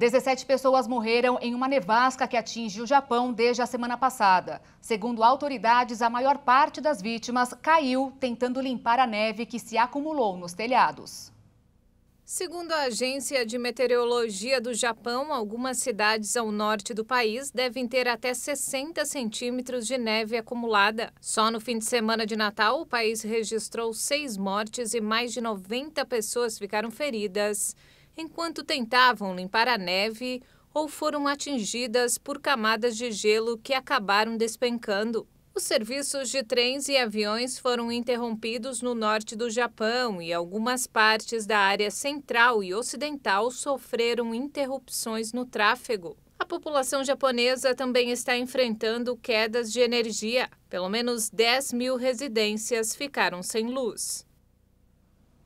17 pessoas morreram em uma nevasca que atinge o Japão desde a semana passada. Segundo autoridades, a maior parte das vítimas caiu tentando limpar a neve que se acumulou nos telhados. Segundo a Agência de Meteorologia do Japão, algumas cidades ao norte do país devem ter até 60 centímetros de neve acumulada. Só no fim de semana de Natal, o país registrou seis mortes e mais de 90 pessoas ficaram feridas enquanto tentavam limpar a neve ou foram atingidas por camadas de gelo que acabaram despencando. Os serviços de trens e aviões foram interrompidos no norte do Japão e algumas partes da área central e ocidental sofreram interrupções no tráfego. A população japonesa também está enfrentando quedas de energia. Pelo menos 10 mil residências ficaram sem luz.